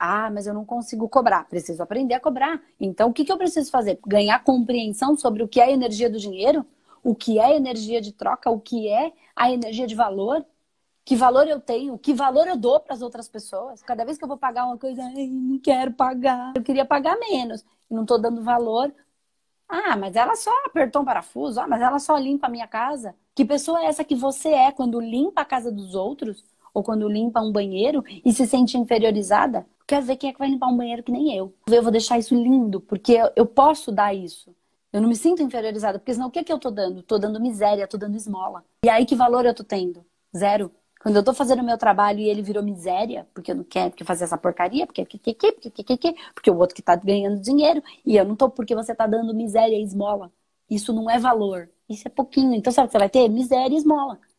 Ah, mas eu não consigo cobrar. Preciso aprender a cobrar. Então, o que, que eu preciso fazer? Ganhar compreensão sobre o que é a energia do dinheiro? O que é a energia de troca? O que é a energia de valor? Que valor eu tenho? Que valor eu dou para as outras pessoas? Cada vez que eu vou pagar uma coisa, não quero pagar. Eu queria pagar menos. Não estou dando valor. Ah, mas ela só apertou um parafuso. Ah, mas ela só limpa a minha casa. Que pessoa é essa que você é quando limpa a casa dos outros? Ou quando limpa um banheiro e se sente inferiorizada? quero ver quem é que vai limpar um banheiro que nem eu. Eu vou deixar isso lindo, porque eu posso dar isso. Eu não me sinto inferiorizada, porque senão o que, é que eu tô dando? Tô dando miséria, tô dando esmola. E aí que valor eu tô tendo? Zero. Quando eu tô fazendo o meu trabalho e ele virou miséria, porque eu não quero porque fazer essa porcaria, porque que, que, que, porque, que, que, porque o outro que tá ganhando dinheiro, e eu não tô porque você tá dando miséria e esmola. Isso não é valor. Isso é pouquinho. Então sabe o que você vai ter? Miséria e esmola.